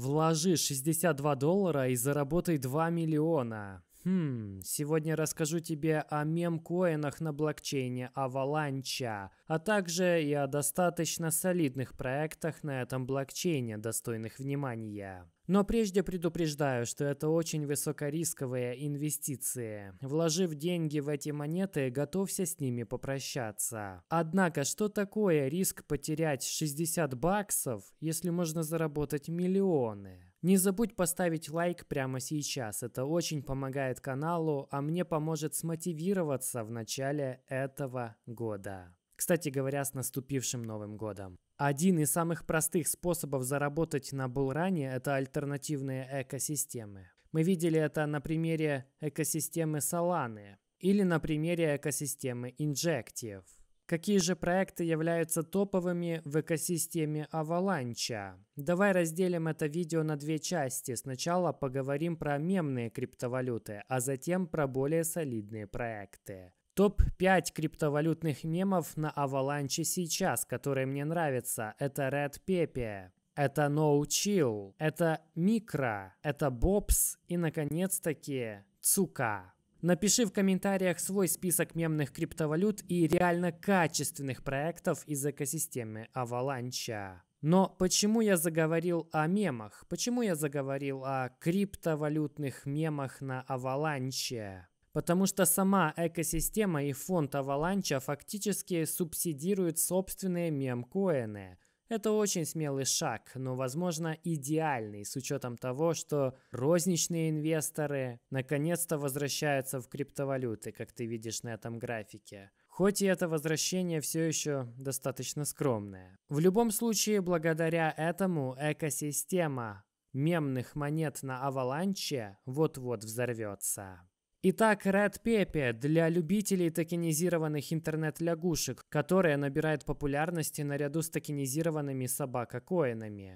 Вложи 62 доллара и заработай 2 миллиона. Хм, сегодня расскажу тебе о мемкоинах на блокчейне Аваланча, а также и о достаточно солидных проектах на этом блокчейне, достойных внимания. Но прежде предупреждаю, что это очень высокорисковые инвестиции. Вложив деньги в эти монеты, готовься с ними попрощаться. Однако, что такое риск потерять 60 баксов, если можно заработать миллионы? Не забудь поставить лайк прямо сейчас, это очень помогает каналу, а мне поможет смотивироваться в начале этого года. Кстати говоря, с наступившим Новым годом! Один из самых простых способов заработать на булране – это альтернативные экосистемы. Мы видели это на примере экосистемы Solana или на примере экосистемы Injective. Какие же проекты являются топовыми в экосистеме Avalanche? Давай разделим это видео на две части. Сначала поговорим про мемные криптовалюты, а затем про более солидные проекты. Топ-5 криптовалютных мемов на Аваланче сейчас, которые мне нравятся. Это Red Pepe, это No Chill, это Micro, это Bobs и, наконец-таки, Цука. Напиши в комментариях свой список мемных криптовалют и реально качественных проектов из экосистемы Аваланча. Но почему я заговорил о мемах? Почему я заговорил о криптовалютных мемах на Аваланче? Потому что сама экосистема и фонд Аваланча фактически субсидируют собственные мемкоины. Это очень смелый шаг, но, возможно, идеальный с учетом того, что розничные инвесторы наконец-то возвращаются в криптовалюты, как ты видишь на этом графике. Хоть и это возвращение все еще достаточно скромное. В любом случае, благодаря этому экосистема мемных монет на Аваланче вот-вот взорвется. Итак, Red Pepe для любителей токенизированных интернет-лягушек, которая набирает популярности наряду с токенизированными собака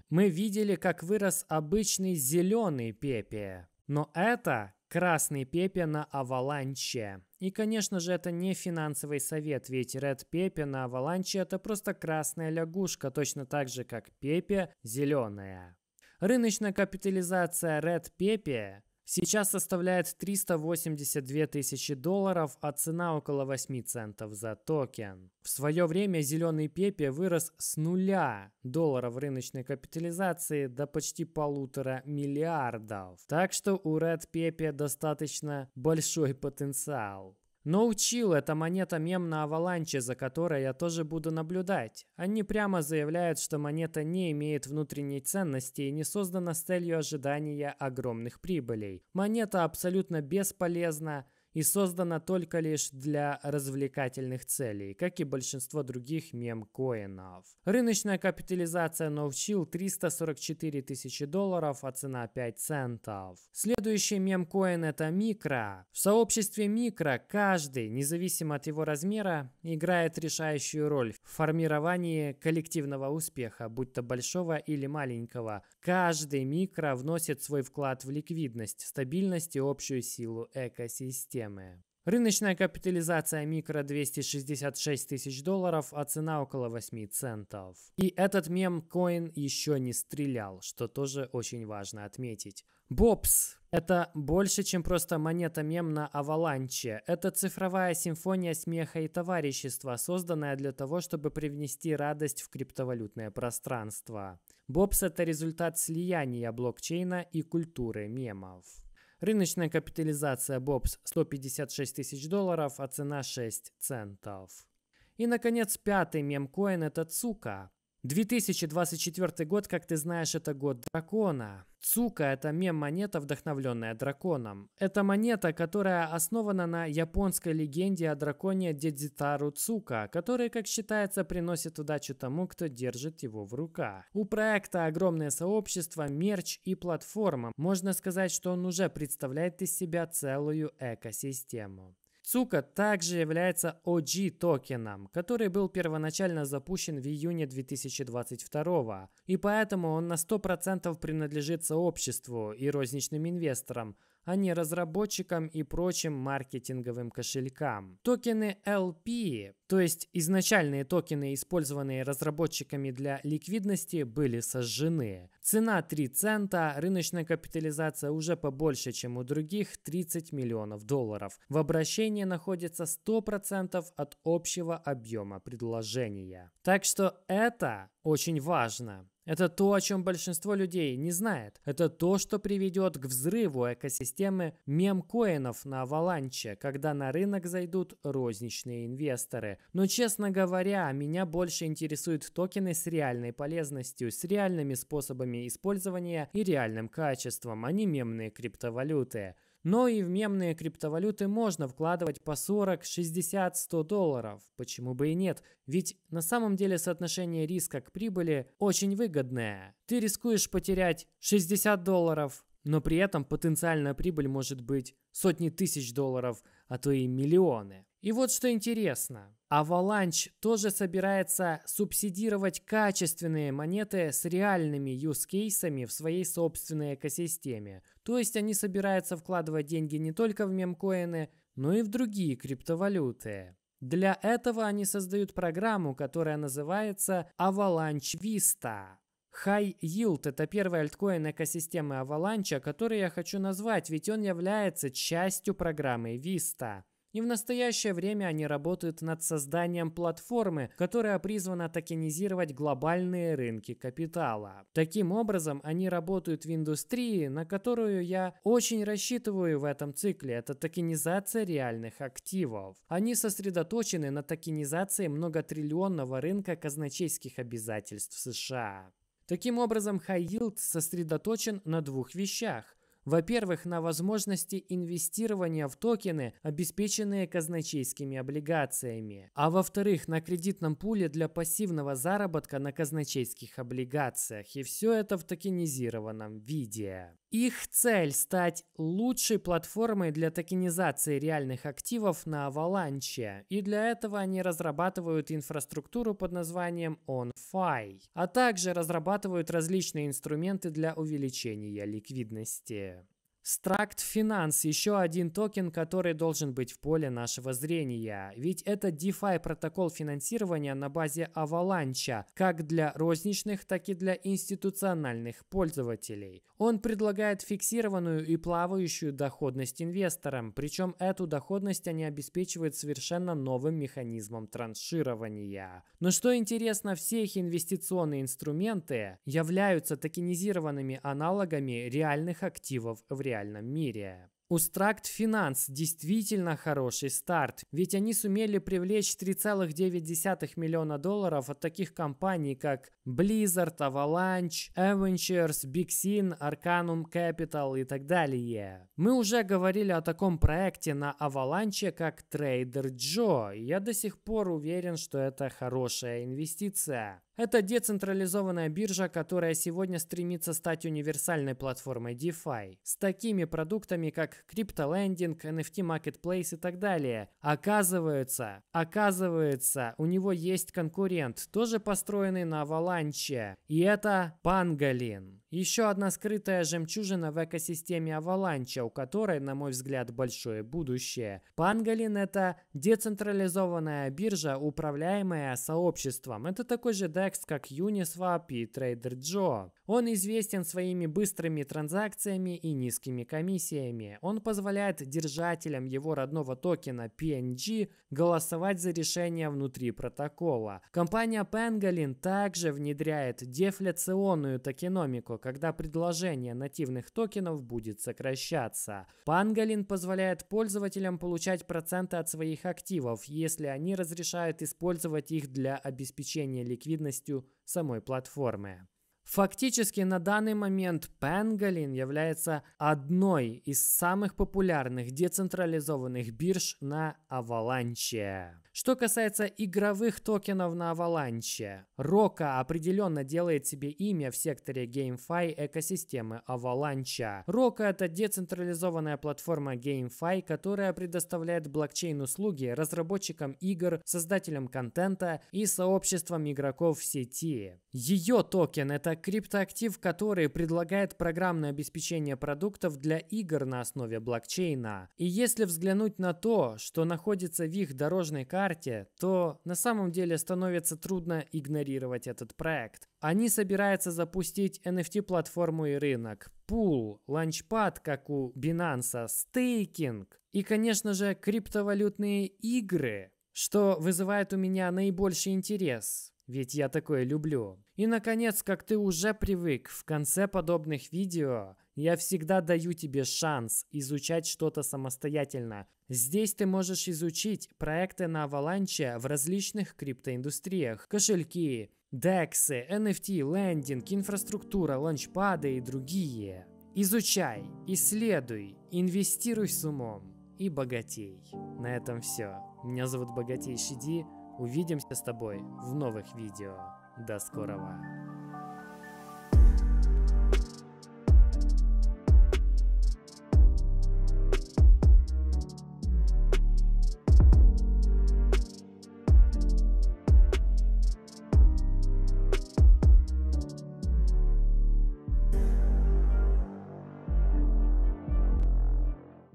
Мы видели, как вырос обычный зеленый Пепе, но это красный Пепе на Аваланче. И, конечно же, это не финансовый совет, ведь Red Pepe на Аваланче это просто красная лягушка, точно так же, как Пепе зеленая. Рыночная капитализация Red Pepe сейчас составляет 382 тысячи долларов, а цена около 8 центов за токен. В свое время зеленый пепе вырос с нуля долларов рыночной капитализации до почти полутора миллиардов. Так что у Red Pepe достаточно большой потенциал. Но учил эта монета мем на Аваланче, за которой я тоже буду наблюдать. Они прямо заявляют, что монета не имеет внутренней ценности и не создана с целью ожидания огромных прибылей. Монета абсолютно бесполезна, и создана только лишь для развлекательных целей, как и большинство других мемкоинов. Рыночная капитализация NoChill 344 тысячи долларов, а цена 5 центов. Следующий мемкоин это микро. В сообществе микро каждый, независимо от его размера, играет решающую роль в формировании коллективного успеха, будь то большого или маленького. Каждый микро вносит свой вклад в ликвидность, стабильность и общую силу экосистемы проблемы. Рыночная капитализация микро 266 тысяч долларов, а цена около 8 центов. И этот мем коин еще не стрелял, что тоже очень важно отметить. Бобс – это больше, чем просто монета мем на Аваланче. Это цифровая симфония смеха и товарищества, созданная для того, чтобы привнести радость в криптовалютное пространство. Бобс – это результат слияния блокчейна и культуры мемов. Рыночная капитализация Бобс 156 тысяч долларов, а цена 6 центов. И, наконец, пятый мемкоин – это Цука. 2024 год, как ты знаешь, это год дракона. Цука – это мем-монета, вдохновленная драконом. Это монета, которая основана на японской легенде о драконе Дедзитару Цука, который, как считается, приносит удачу тому, кто держит его в руках. У проекта огромное сообщество, мерч и платформа. Можно сказать, что он уже представляет из себя целую экосистему. Цука также является OG токеном, который был первоначально запущен в июне 2022 и поэтому он на 100% принадлежит сообществу и розничным инвесторам, а не разработчикам и прочим маркетинговым кошелькам. Токены LP то есть изначальные токены, использованные разработчиками для ликвидности, были сожжены. Цена 3 цента, рыночная капитализация уже побольше, чем у других 30 миллионов долларов. В обращении находится 100% от общего объема предложения. Так что это очень важно. Это то, о чем большинство людей не знает. Это то, что приведет к взрыву экосистемы мемкоинов на Аваланче, когда на рынок зайдут розничные инвесторы. Э, но, честно говоря, меня больше интересуют токены с реальной полезностью, с реальными способами использования и реальным качеством, а не мемные криптовалюты. Но и в мемные криптовалюты можно вкладывать по 40, 60, 100 долларов. Почему бы и нет? Ведь на самом деле соотношение риска к прибыли очень выгодное. Ты рискуешь потерять 60 долларов, но при этом потенциальная прибыль может быть сотни тысяч долларов, а то и миллионы. И вот что интересно, а Avalanche тоже собирается субсидировать качественные монеты с реальными юзкейсами в своей собственной экосистеме. То есть они собираются вкладывать деньги не только в мемкоины, но и в другие криптовалюты. Для этого они создают программу, которая называется Avalanche Vista. High Yield – это первый альткоин экосистемы Avalanche, который я хочу назвать, ведь он является частью программы Vista. И в настоящее время они работают над созданием платформы, которая призвана токенизировать глобальные рынки капитала. Таким образом, они работают в индустрии, на которую я очень рассчитываю в этом цикле. Это токенизация реальных активов. Они сосредоточены на токенизации многотриллионного рынка казначейских обязательств США. Таким образом, high yield сосредоточен на двух вещах – во-первых, на возможности инвестирования в токены, обеспеченные казначейскими облигациями. А во-вторых, на кредитном пуле для пассивного заработка на казначейских облигациях. И все это в токенизированном виде. Их цель – стать лучшей платформой для токенизации реальных активов на Avalanche, и для этого они разрабатывают инфраструктуру под названием OnFi, а также разрабатывают различные инструменты для увеличения ликвидности. Стракт Финанс — еще один токен, который должен быть в поле нашего зрения. Ведь это DeFi протокол финансирования на базе Аваланча, как для розничных, так и для институциональных пользователей. Он предлагает фиксированную и плавающую доходность инвесторам, причем эту доходность они обеспечивают совершенно новым механизмом транширования. Но что интересно, все их инвестиционные инструменты являются токенизированными аналогами реальных активов в реальности реальном мире. У Stract Finance действительно хороший старт, ведь они сумели привлечь 3,9 миллиона долларов от таких компаний, как Blizzard, Avalanche, Avengers, Bixin, Sin, Arcanum Capital и так далее. Мы уже говорили о таком проекте на Avalanche как Trader Joe, и я до сих пор уверен, что это хорошая инвестиция. Это децентрализованная биржа, которая сегодня стремится стать универсальной платформой DeFi, с такими продуктами, как криптолендинг, NFT Marketplace и так далее. Оказывается, оказывается, у него есть конкурент, тоже построенный на Аваланче, и это Pangolin. Еще одна скрытая жемчужина в экосистеме Аваланча, у которой, на мой взгляд, большое будущее. Пангалин – это децентрализованная биржа, управляемая сообществом. Это такой же DEX, как Uniswap и Trader Joe. Он известен своими быстрыми транзакциями и низкими комиссиями. Он позволяет держателям его родного токена PNG голосовать за решения внутри протокола. Компания Pangolin также внедряет дефляционную токеномику, когда предложение нативных токенов будет сокращаться. Pangolin позволяет пользователям получать проценты от своих активов, если они разрешают использовать их для обеспечения ликвидностью самой платформы. Фактически на данный момент Пенгалин является одной из самых популярных децентрализованных бирж на Аваланче. Что касается игровых токенов на Аваланче, Рока определенно делает себе имя в секторе GameFi экосистемы Аваланча. Рока это децентрализованная платформа GameFi, которая предоставляет блокчейн-услуги разработчикам игр, создателям контента и сообществам игроков в сети. Ее токен это криптоактив, который предлагает программное обеспечение продуктов для игр на основе блокчейна. И если взглянуть на то, что находится в их дорожной карте, то на самом деле становится трудно игнорировать этот проект. Они собираются запустить NFT-платформу и рынок, пул, ланчпад, как у Binance, стейкинг и, конечно же, криптовалютные игры, что вызывает у меня наибольший интерес. Ведь я такое люблю. И, наконец, как ты уже привык, в конце подобных видео я всегда даю тебе шанс изучать что-то самостоятельно. Здесь ты можешь изучить проекты на Аваланче в различных криптоиндустриях, кошельки, дексы, NFT, лендинг, инфраструктура, ланчпады и другие. Изучай, исследуй, инвестируй с умом и богатей. На этом все. Меня зовут Богатей Шиди. Увидимся с тобой в новых видео. До скорого!